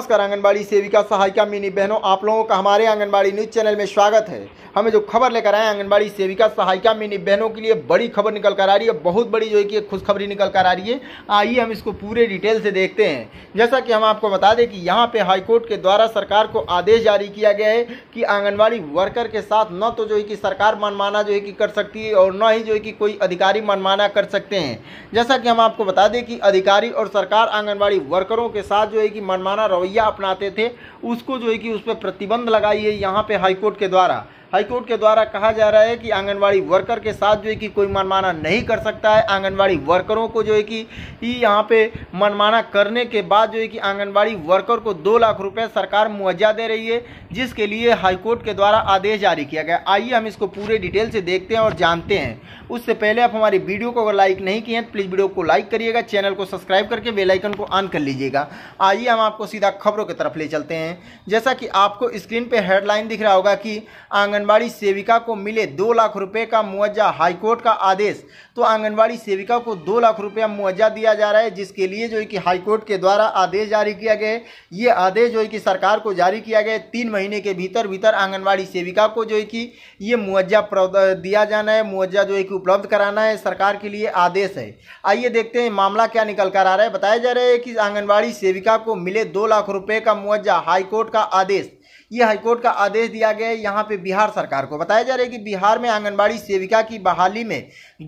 नमस्कार आंगनबाड़ी सेविका सहायिका मिनी बहनों आप लोगों का हमारे आंगनबाड़ी न्यूज चैनल में स्वागत है हमें जो खबर लेकर आए आंगनबाड़ी सेविका सहायिका मिनी बहनों के लिए बड़ी खबर निकल कर आ रही है बहुत बड़ी जो है कि खुशखबरी निकल कर आ रही है आइए हम इसको पूरे डिटेल से देखते हैं जैसा कि हम आपको बता दें कि यहाँ पे हाईकोर्ट के द्वारा सरकार को आदेश जारी किया गया है कि आंगनबाड़ी वर्कर के साथ न तो जो है कि सरकार मनमाना जो है कि कर सकती है और न ही जो है कि कोई अधिकारी मनमाना कर सकते हैं जैसा कि हम आपको बता दें कि अधिकारी और सरकार आंगनबाड़ी वर्करों के साथ जो है कि मनमाना रवैया रवैया अपनाते थे उसको जो है कि उस पर प्रतिबंध लगाई है यहाँ पे हाईकोर्ट के द्वारा हाईकोर्ट के द्वारा कहा जा रहा है कि आंगनवाड़ी वर्कर के साथ जो है कि कोई मनमाना नहीं कर सकता है आंगनवाड़ी वर्करों को जो है कि यहाँ पे मनमाना करने के बाद जो है कि आंगनवाड़ी वर्कर को दो लाख रुपये सरकार मुआवजा दे रही है जिसके लिए हाईकोर्ट के द्वारा आदेश जारी किया गया आइए हम इसको पूरे डिटेल से देखते हैं और जानते हैं उससे पहले आप हमारी वीडियो को अगर लाइक नहीं किए हैं तो प्लीज़ वीडियो को लाइक करिएगा चैनल को सब्सक्राइब करके बेलाइकन को ऑन कर लीजिएगा आइए हम आपको सीधा खबरों की तरफ ले चलते हैं जैसा कि आपको स्क्रीन पर हेडलाइन दिख रहा होगा कि आंगन आंगनबाड़ी सेविका को मिले दो लाख रुपए का मुआवजा हाईकोर्ट का आदेश तो आंगनबाड़ी सेविका को दो लाख रुपया मुआवजा दिया जा रहा है जिसके लिए जो है कि हाईकोर्ट के द्वारा आदेश जारी किया गया है ये आदेश जो है कि सरकार को जारी किया गया तीन महीने के भीतर भीतर आंगनबाड़ी सेविका को जो है कि ये मुआवजा दिया जाना है मुआवजा जो है कि उपलब्ध कराना है सरकार के लिए आदेश है आइए देखते हैं मामला क्या निकल कर आ रहा है बताया जा रहा है कि आंगनबाड़ी सेविका को मिले दो लाख रुपये का मुआवजा हाईकोर्ट का आदेश ये हाईकोर्ट का आदेश दिया गया है यहाँ पे बिहार सरकार को बताया जा रहा है कि बिहार में आंगनबाड़ी सेविका की बहाली में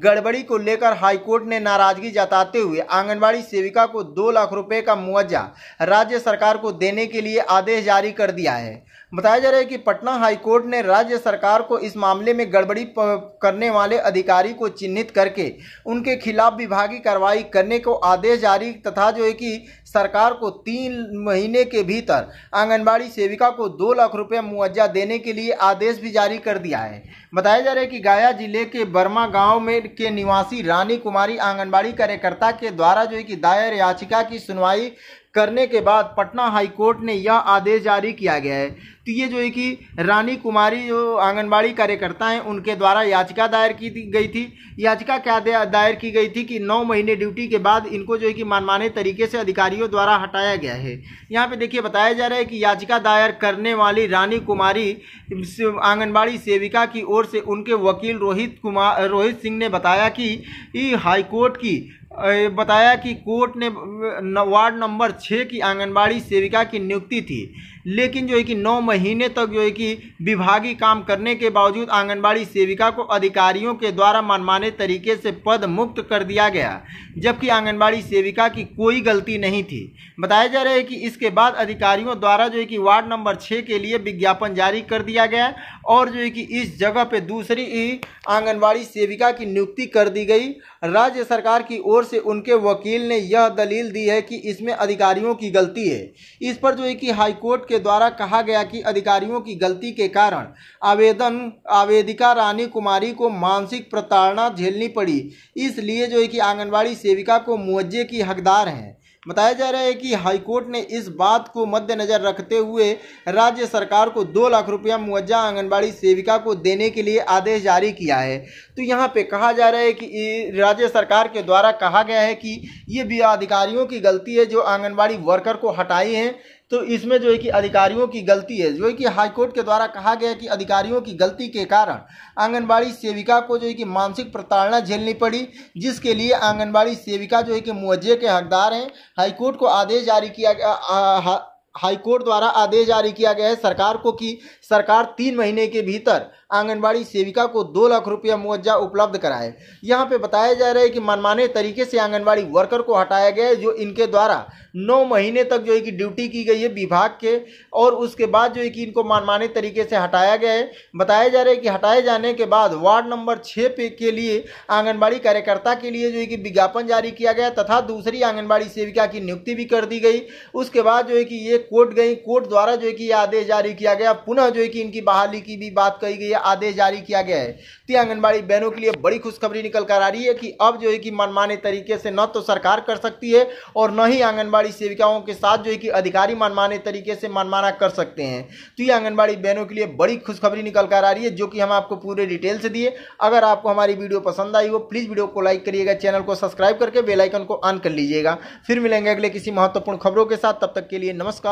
गड़बड़ी को लेकर हाईकोर्ट ने नाराजगी जताते हुए आंगनबाड़ी सेविका को दो लाख रुपये का मुआवजा राज्य सरकार को देने के लिए आदेश जारी कर दिया है बताया जा रहा है कि पटना हाईकोर्ट ने राज्य सरकार को इस मामले में गड़बड़ी करने वाले अधिकारी को चिन्हित करके उनके खिलाफ विभागीय कार्रवाई करने को आदेश जारी तथा जो है कि सरकार को तीन महीने के भीतर आंगनबाड़ी सेविका को दो लाख रुपये मुआवजा देने के लिए आदेश भी जारी कर दिया है बताया जा रहा है कि गया जिले के बर्मा गांव में के निवासी रानी कुमारी आंगनबाड़ी कार्यकर्ता के द्वारा जो है कि दायर याचिका की सुनवाई करने के बाद पटना हाई कोर्ट ने यह आदेश जारी किया गया है तो ये जो है कि रानी कुमारी जो आंगनबाड़ी कार्यकर्ता हैं उनके द्वारा याचिका दायर की गई थी याचिका क्या दायर की गई थी कि नौ महीने ड्यूटी के बाद इनको जो है कि मनमाने तरीके से अधिकारियों द्वारा हटाया गया है यहाँ पे देखिए बताया जा रहा है कि याचिका दायर करने वाली रानी कुमारी आंगनबाड़ी सेविका की ओर से उनके वकील रोहित कुमार रोहित सिंह ने बताया कि हाईकोर्ट की बताया कि कोर्ट ने वार्ड नंबर छः की आंगनबाड़ी सेविका की नियुक्ति थी लेकिन जो है कि नौ महीने तक जो है कि विभागीय काम करने के बावजूद आंगनबाड़ी सेविका को अधिकारियों के द्वारा मनमाने तरीके से पद मुक्त कर दिया गया जबकि आंगनबाड़ी सेविका की कोई गलती नहीं थी बताया जा रहा है कि इसके बाद अधिकारियों द्वारा जो है कि वार्ड नंबर छः के लिए विज्ञापन जारी कर दिया गया और जो है कि इस जगह पर दूसरी आंगनबाड़ी सेविका की नियुक्ति कर दी गई राज्य सरकार की ओर से उनके वकील ने यह दलील दी है कि इसमें अधिकारियों की गलती है इस पर जो है कि हाईकोर्ट के द्वारा कहा गया कि अधिकारियों की गलती के कारण आवेदन आवेदिका रानी कुमारी को मानसिक प्रताड़ना झेलनी पड़ी इसलिए जो है कि आंगनबाड़ी सेविका को मुआवजे की हकदार हैं बताया जा रहा है कि हाईकोर्ट ने इस बात को मद्देनज़र रखते हुए राज्य सरकार को दो लाख रुपया मुआवजा आंगनबाड़ी सेविका को देने के लिए आदेश जारी किया है तो यहाँ पे कहा जा रहा है कि राज्य सरकार के द्वारा कहा गया है कि ये भी अधिकारियों की गलती है जो आंगनबाड़ी वर्कर को हटाई है तो इसमें जो है कि अधिकारियों की गलती है जो है कि हाईकोर्ट के द्वारा कहा गया कि अधिकारियों की गलती के कारण आंगनबाड़ी सेविका को जो है कि मानसिक प्रताड़ना झेलनी पड़ी जिसके लिए आंगनबाड़ी सेविका जो है कि मुआवजे के हकदार हैं हाईकोर्ट को आदेश जारी किया गया हाईकोर्ट द्वारा आदेश जारी किया गया है सरकार को कि सरकार तीन महीने के भीतर आंगनबाड़ी सेविका को दो लाख रुपया मुआवजा उपलब्ध कराए यहाँ पे बताया जा रहा है कि मनमाने तरीके से आंगनबाड़ी वर्कर को हटाया गया है जो इनके द्वारा नौ महीने तक जो है कि ड्यूटी की गई है विभाग के और उसके बाद जो है कि इनको मनमाने तरीके से हटाया गया है बताया जा रहा है कि हटाए जाने के बाद वार्ड नंबर छः पे के लिए आंगनबाड़ी कार्यकर्ता के लिए जो है कि विज्ञापन जारी किया गया तथा दूसरी आंगनबाड़ी सेविका की नियुक्ति भी कर दी गई उसके बाद जो है कि ये कोर्ट गई कोर्ट द्वारा जो है कि आदेश जारी किया गया पुनः जो है कि इनकी बहाली की भी बात कही गई है आदेश जारी किया गया है तो आंगनबाड़ी बहनों के लिए बड़ी खुशखबरी निकल कर आ रही है कि अब जो है कि मनमाने तरीके से न तो सरकार कर सकती है और न ही आंगनबाड़ी सेविकाओं के साथ जो है कि अधिकारी मनमाने तरीके से मनमाना कर सकते हैं तो ये आंगनबाड़ी बहनों के लिए बड़ी खुशखबरी निकल कर आ रही है जो कि हम आपको पूरे डिटेल से दिए अगर आपको हमारी वीडियो पसंद आई हो प्लीज़ वीडियो को लाइक करिएगा चैनल को सब्सक्राइब करके बेलाइकन को ऑन कर लीजिएगा फिर मिलेंगे अगले किसी महत्वपूर्ण खबरों के साथ तब तक के लिए नमस्कार